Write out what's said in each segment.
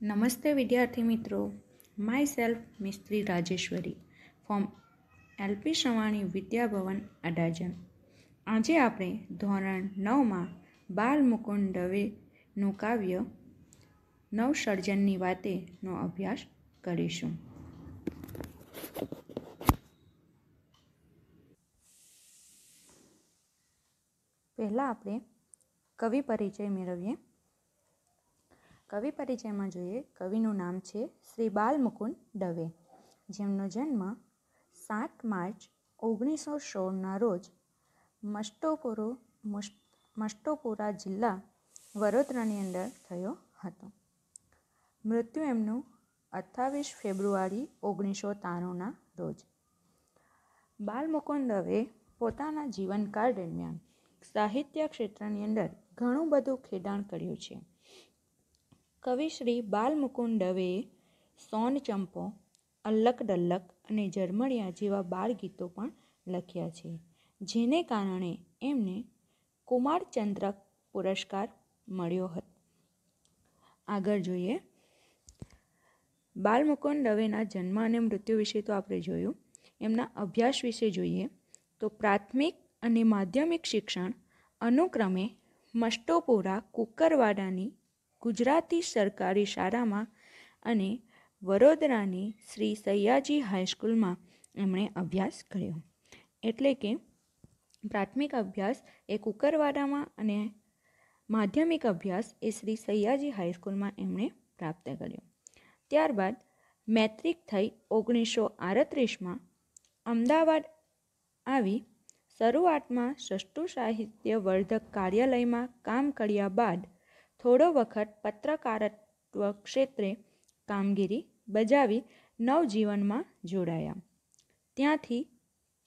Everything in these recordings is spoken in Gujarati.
નમસ્તે વિદ્યાર્થી મિત્રો myself Mistry Rajeshwari from LP Savani Vidyabhavan Adajan આજે આપણે ધોરણ નવમાં બાલ મુકુંદ દવેનું કાવ્ય નવસર્જનની વાતેનો અભ્યાસ કરીશું પહેલાં આપણે કવિ પરિચય મેળવીએ કવિ પરિચયમાં જોઈએ કવિનું નામ છે શ્રી બાલમુકુંદ દવે જેમનો જન્મ સાત માર્ચ ઓગણીસો સોળના રોજ મસ્ટોપોરો મસ્ટોપોરા જિલ્લા વડોદરાની અંદર થયો હતો મૃત્યુ એમનું અઠ્ઠાવીસ ફેબ્રુઆરી ઓગણીસો ત્રાણુંના રોજ બાલમુકુંદ દવે પોતાના જીવનકાળ દરમિયાન સાહિત્ય ક્ષેત્રની અંદર ઘણું બધું ખેડાણ કર્યું છે કવિશ્રી બાલમુકુંદ દવેએ સોન ચંપો અલ્લક ડલ્લક અને જર્મણિયા જેવા બાળગીતો પણ લખ્યા છે જેને કારણે એમને કુમારચંદ્રક પુરસ્કાર મળ્યો હતો આગળ જોઈએ બાલમુકુંદ દવેના જન્મ અને મૃત્યુ વિશે તો આપણે જોયું એમના અભ્યાસ વિશે જોઈએ તો પ્રાથમિક અને માધ્યમિક શિક્ષણ અનુક્રમે મસ્ટોપોરા કુકરવાડાની ગુજરાતી સરકારી શાળામાં અને વડોદરાની શ્રી સૈયાજી હાઈસ્કૂલમાં એમણે અભ્યાસ કર્યો એટલે કે પ્રાથમિક અભ્યાસ એ કુકરવાડામાં અને માધ્યમિક અભ્યાસ એ શ્રી સૈયાજી હાઈસ્કૂલમાં એમણે પ્રાપ્ત કર્યો ત્યારબાદ મેટ્રિક થઈ ઓગણીસો આડત્રીસમાં અમદાવાદ આવી શરૂઆતમાં સસ્તું સાહિત્ય વર્ધક કાર્યાલયમાં કામ કર્યા બાદ થોડો વખત પત્રકારત્વ ક્ષેત્રે કામગીરી બજાવી નવજીવનમાં જોડાયા ત્યાંથી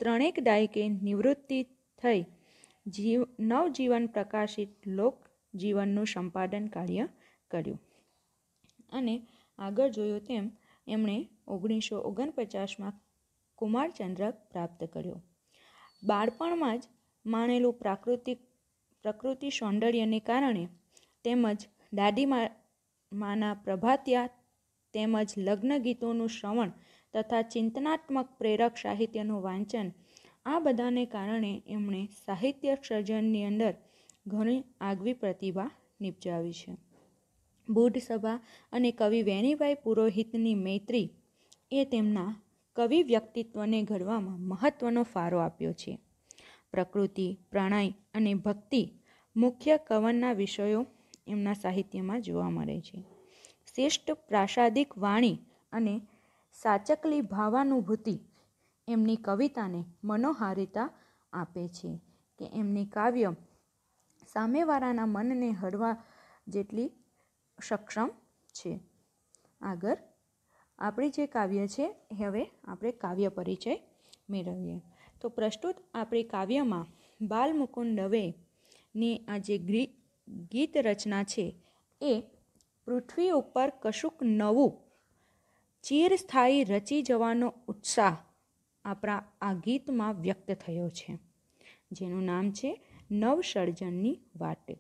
ત્રણેક દાયકે નિવૃત્તિ થઈ જીવ નવજીવન પ્રકાશિત લોક જીવનનું સંપાદન કાર્ય કર્યું અને આગળ જોયું તેમ એમણે ઓગણીસો ઓગણપચાસમાં કુમાર પ્રાપ્ત કર્યો બાળપણમાં જ માણેલું પ્રાકૃતિક પ્રકૃતિ સૌંદર્યને કારણે તેમજ દાદી માના પ્રભાતિયા તેમજ લગ્ન ગીતોનું શ્રવણ તથા ચિંતનાત્મક પ્રેરક સાહિત્યનું વાંચન આ બધાને કારણે એમણે સાહિત્ય સર્જનની અંદર ઘણી આગવી પ્રતિભા નિપજાવી છે બુદ્ધ સભા અને કવિ વેણીભાઈ પુરોહિતની મૈત્રી એ તેમના કવિ વ્યક્તિત્વને ઘડવામાં મહત્ત્વનો ફાળો આપ્યો છે પ્રકૃતિ પ્રણય અને ભક્તિ મુખ્ય કવનના વિષયો એમના સાહિત્યમાં જોવા મળે છે શ્રેષ્ઠ પ્રાસાદિક વાણી અને સાચકલી ભાવાનુભૂતિ એમની કવિતાને મનોહારિતા આપે છે કે એમની કાવ્ય સામેવાળાના મનને હરવા જેટલી સક્ષમ છે આગળ આપણી જે કાવ્ય છે હવે આપણે કાવ્ય પરિચય મેળવીએ તો પ્રસ્તુત આપણી કાવ્યમાં બાલમુકુંદ દવેની આ જે ગ્રી ગીત રચના છે એ પૃથ્વી ઉપર કશુંક નવું ચીરસ્થાયી રચી જવાનો ઉત્સાહ આપણા આ ગીતમાં વ્યક્ત થયો છે જેનું નામ છે નવસર્જનની વાટે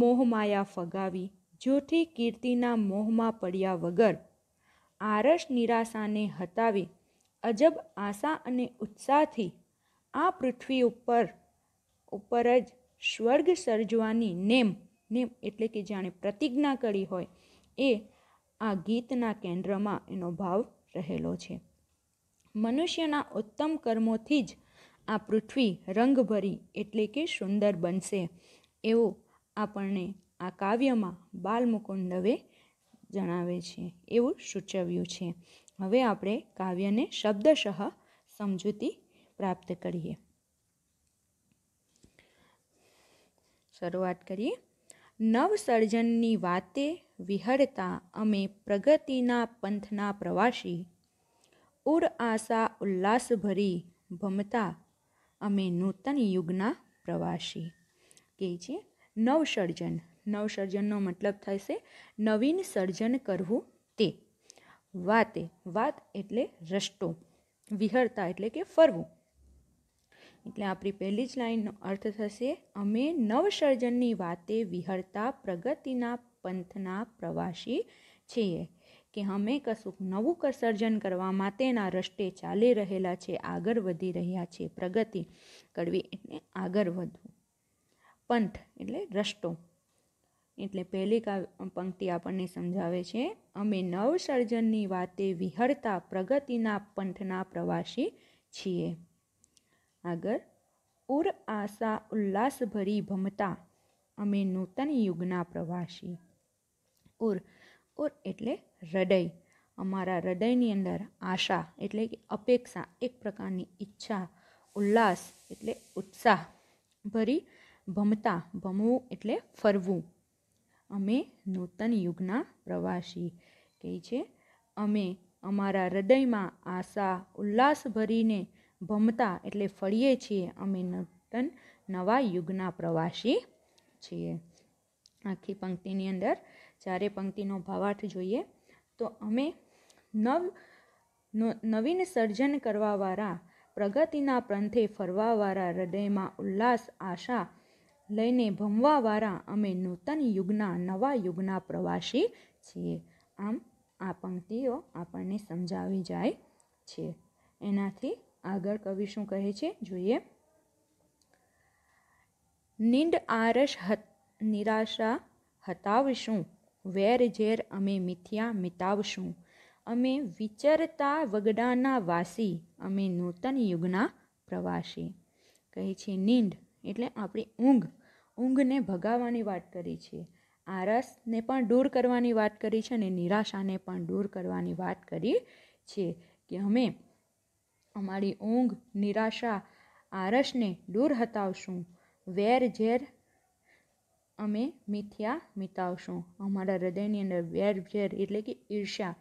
મોહમાયા ફગાવી જૂઠી કીર્તિના મોહમાં પડ્યા વગર આરસ નિરાશાને હતાવી અજબ આશા અને ઉત્સાહથી આ પૃથ્વી ઉપર ઉપર જ સ્વર્ગ સર્જવાની નેમ નેમ એટલે કે જાણે પ્રતિજ્ઞા કરી હોય એ આ ગીતના કેન્દ્રમાં એનો ભાવ રહેલો છે મનુષ્યના ઉત્તમ કર્મોથી જ આ પૃથ્વી રંગભરી એટલે કે સુંદર બનશે એવો આપણને આ કાવ્યમાં બાલમુકુંદ દવે જણાવે છે એવું સૂચવ્યું છે હવે આપણે કાવ્યને શબ્દશઃ સમજૂતી પ્રાપ્ત કરીએ શરૂઆત કરીએ નવસર્જનની વાતે વિહરતા અમે પ્રગતિના પંથના પ્રવાસી ઉર આશા ઉલ્લાસભરી ભમતા અમે નૂતન યુગના પ્રવાસી કહે છે નવસર્જન નવસર્જનનો મતલબ થશે નવીન સર્જન કરવું તે વાતે વાત એટલે રસ્તો વિહરતા એટલે કે ફરવું એટલે આપણી પહેલી જ લાઈનનો અર્થ થશે અમે નવસર્જનની વાતે વિહરતા પ્રગતિના પંથના પ્રવાસી છીએ કે અમે કશુંક નવું સર્જન કરવા માટેના રસ્તે ચાલી રહેલા છે આગળ વધી રહ્યા છે પ્રગતિ કરવી એટલે આગળ વધવું પંથ એટલે રસ્તો એટલે પહેલી કા પંક્તિ આપણને સમજાવે છે અમે નવસર્જનની વાતે વિહરતા પ્રગતિના પંથના પ્રવાસી છીએ આગળ ઉર આશા ભરી ભમતા અમે નૂતન યુગના પ્રવાસી ઉર ઉર એટલે હૃદય અમારા હૃદયની અંદર આશા એટલે કે અપેક્ષા એક પ્રકારની ઈચ્છા ઉલ્લાસ એટલે ઉત્સાહ ભરી ભમતા ભમવું એટલે ફરવું અમે નૂતન યુગના પ્રવાસી કહે છે અમે અમારા હૃદયમાં આશા ઉલ્લાસ ભરીને ભમતા એટલે ફળીએ છીએ અમે નૂતન નવા યુગના પ્રવાસી છીએ આખી પંક્તિની અંદર જ્યારે પંક્તિનો ભાવાર્થ જોઈએ તો અમે નવ નવીન સર્જન કરવાવાળા પ્રગતિના પંથે ફરવાવાળા હૃદયમાં ઉલ્લાસ આશા લઈને ભમવાવાળા અમે નૂતન યુગના નવા યુગના પ્રવાસી છીએ આમ આ પંક્તિઓ આપણને સમજાવી જાય છે એનાથી આગળ કવિ શું કહે છે જોઈએ નિંડ આરસ હત નિરાશા હતાવશું વેર ઝેર અમે મિથ્યા મિતાવશું અમે વિચરતા વગડાના વાસી અમે નૂતન યુગના પ્રવાસી કહે છે નીંદ એટલે આપણી ઊંઘ ઊંઘને ભગાવવાની વાત કરી છે આરસને પણ દૂર કરવાની વાત કરી છે અને નિરાશાને પણ દૂર કરવાની વાત કરી છે કે અમે અમારી ઊંઘ નિરાશા આરસને દૂર હતાવશું વેર ઝેર અમે મિથ્યા મિતાવશું અમારા હૃદયની અંદર વેર ઝેર એટલે કે ઈર્ષ્યા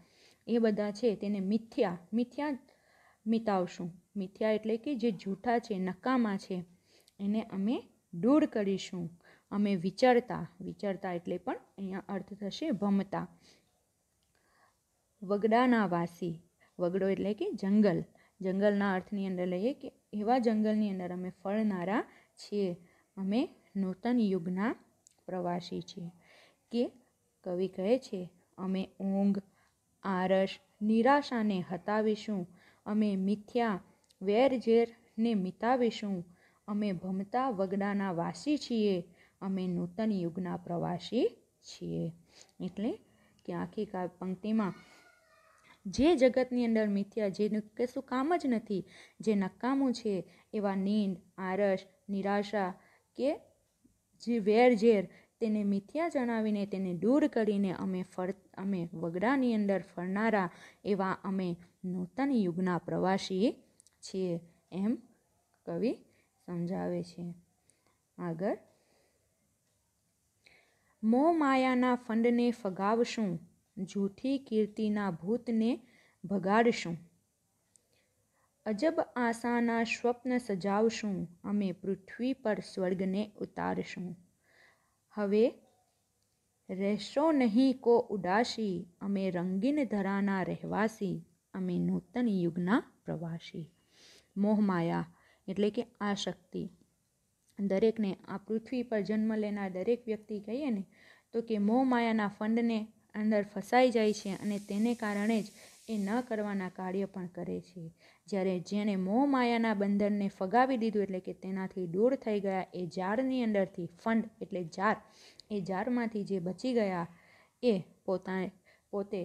એ બધા છે તેને મિથ્યા મિથ્યા મિતાવશું મિથ્યા એટલે કે જે જૂઠા છે નકામા છે એને અમે દૂર કરીશું અમે વિચારતા વિચારતા એટલે પણ અહીંયા અર્થ થશે ભમતા વગડાના વાસી વગડો એટલે કે જંગલ જંગલના અર્થની અંદર લઈએ કે એવા જંગલની અંદર અમે ફળનારા છીએ અમે નૂતન યુગના પ્રવાસી છીએ કે કવિ કહે છે અમે ઊંઘ આરસ નિરાશાને હતાવીશું અમે મિથ્યા વેરઝેરને મિતાવીશું અમે ભમતા વગડાના વાસી છીએ અમે નૂતન યુગના પ્રવાસી છીએ એટલે કે આખી પંક્તિમાં જે જગતની અંદર મિથ્યા જેનું કશું કામ જ નથી જે નકામું છે એવા નીંદ આરસ નિરાશા કે જે વેરઝેર તેને મિથ્યા જણાવીને તેને દૂર કરીને અમે ફર અમે વગડાની અંદર ફરનારા એવા અમે નૂતન યુગના પ્રવાસી છીએ એમ કવિ સમજાવે છે આગળ મો માયાના ફંડને ફગાવશું જૂઠી કીર્તિના ભૂતને ભગાડશું અજબ આશાના સ્વપ્ન સજાવશું અમે પૃથ્વી પર સ્વર્ગને ઉતારશું હવે રહેશો નહીં કો ઉદાસી અમે રંગીન ધરાના રહેવાસી અમે નૂતન યુગના પ્રવાસી મોહમાયા એટલે કે આ શક્તિ દરેકને આ પૃથ્વી પર જન્મ લેનાર દરેક વ્યક્તિ કહીએ ને તો કે મોહમાયાના ફંડને અંદર ફસાઈ જાય છે અને તેને કારણે જ એ ન કરવાના કાર્ય પણ કરે છે જ્યારે જેણે મોહ માયાના બંધનને ફગાવી દીધું એટલે કે તેનાથી દૂર થઈ ગયા એ ઝાડની અંદરથી ફંડ એટલે ઝાડ એ ઝાડમાંથી જે બચી ગયા એ પોતા પોતે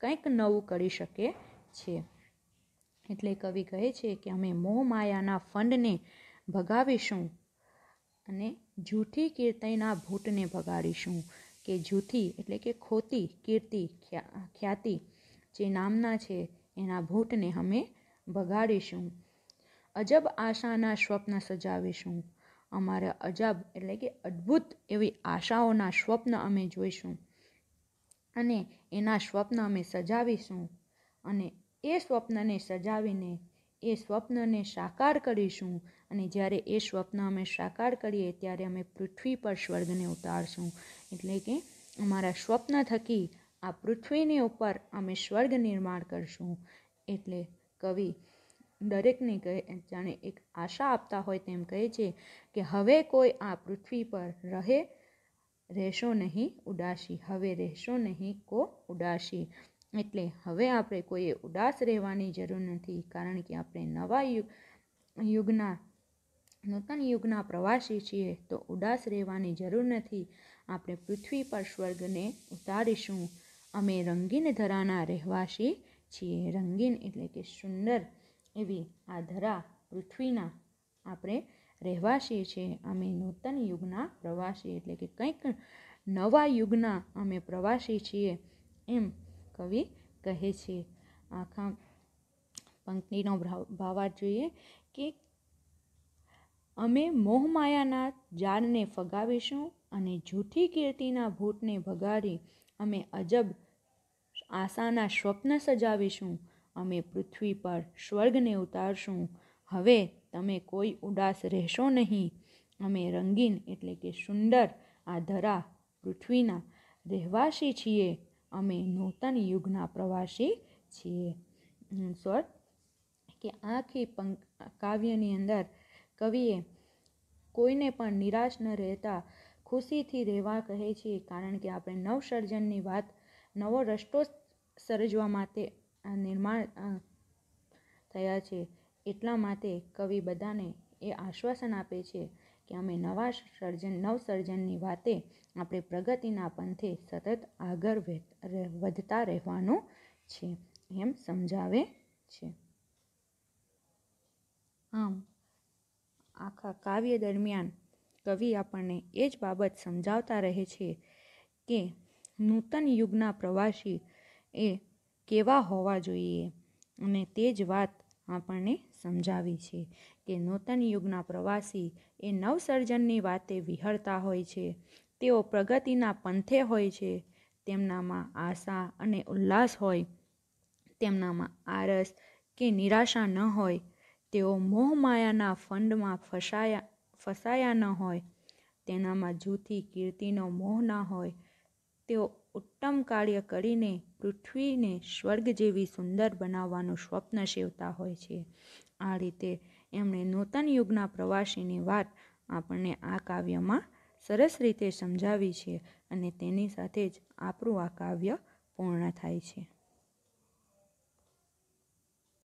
કંઈક નવું કરી શકે છે એટલે કવિ કહે છે કે અમે મોહ માયાના ફંડને ભગાવીશું અને જૂઠી કીર્તનના ભૂટને ભગાડીશું કે જૂથી એટલે કે ખોતી કીર્તિ ખ્યાતિ જે નામના છે એના ભૂતને અમે ભગાડીશું અજબ આશાના સ્વપ્ન સજાવીશું અમારા અજબ એટલે કે અદ્ભુત એવી આશાઓના સ્વપ્ન અમે જોઈશું અને એના સ્વપ્ન અમે સજાવીશું અને એ સ્વપ્નને સજાવીને એ સ્વપ્નને સાકાર કરીશું અને જ્યારે એ સ્વપ્ન અમે સાકાર કરીએ ત્યારે અમે પૃથ્વી પર સ્વર્ગને ઉતારશું એટલે કે અમારા સ્વપ્ન થકી આ પૃથ્વીની ઉપર અમે સ્વર્ગ નિર્માણ કરશું એટલે કવિ દરેકને કહે જાણે એક આશા આપતા હોય તેમ કહે છે કે હવે કોઈ આ પૃથ્વી પર રહે રહેશો નહીં ઉદાસી હવે રહેશો નહીં કો ઉડાશી એટલે હવે આપણે કોઈએ ઉદાસ રહેવાની જરૂર નથી કારણ કે આપણે નવા યુગ યુગના નૂતન યુગના પ્રવાસી છીએ તો ઉદાસ રહેવાની જરૂર નથી આપણે પૃથ્વી પર સ્વર્ગને ઉતારીશું અમે રંગીન ધરાના રહેવાસી છીએ રંગીન એટલે કે સુંદર એવી આ ધરા પૃથ્વીના આપણે રહેવાસી છીએ અમે નૂતન યુગના પ્રવાસી એટલે કે કંઈક નવા યુગના અમે પ્રવાસી છીએ એમ કવિ કહે છે આખા પંક્તિનો ભાવ ભાવાર્થ જોઈએ કે અમે મોહમાયાના જાળને ફગાવીશું અને જૂઠી કીર્તિના ભૂતને ભગાડી અમે અજબ આશાના સ્વપ્ન સજાવીશું અમે પૃથ્વી પર સ્વર્ગને ઉતારશું હવે તમે કોઈ ઉડાસ રહેશો નહીં અમે રંગીન એટલે કે સુંદર આ ધરા પૃથ્વીના રહેવાસી છીએ અમે નૂતન યુગના પ્રવાસી છીએ સોર કે આખી પંક કાવ્યની અંદર કવિએ કોઈને પણ નિરાશ ન રહેતા ખુશીથી રહેવા કહે છે કારણ કે આપણે નવસર્જનની વાત નવો રસ્તો સર્જવા માટે નિર્માણ થયા છે એટલા માટે કવિ બધાને એ આશ્વાસન આપે છે કે અમે નવા સર્જન નવસર્જનની વાતે આપણે પ્રગતિના પંથે સતત આગળ વધતા રહેવાનું છે એમ સમજાવે છે આમ આખા કાવ્ય દરમિયાન કવિ આપણને એ જ બાબત સમજાવતા રહે છે કે નૂતન યુગના પ્રવાસી એ કેવા હોવા જોઈએ અને તે જ વાત આપણને સમજાવી છે કે નૂતન યુગના પ્રવાસી એ નવસર્જનની વાતે વિહરતા હોય છે તેઓ પ્રગતિના પંથે હોય છે તેમનામાં આશા અને ઉલ્લાસ હોય તેમનામાં આરસ કે નિરાશા ન હોય તેઓ મોહ માયાના ફંડમાં ફસાયા ફસાયા ન હોય તેનામાં જૂથી કીર્તિનો મોહ ન હોય તેઓ ઉત્તમ કાર્ય કરીને પૃથ્વીને સ્વર્ગ જેવી સુંદર બનાવવાનું સ્વપ્ન સેવતા હોય છે આ રીતે એમણે નૂતન યુગના પ્રવાસીની વાત આપણને આ કાવ્યમાં સરસ રીતે સમજાવી છે અને તેની સાથે જ આપણું આ કાવ્ય પૂર્ણ થાય છે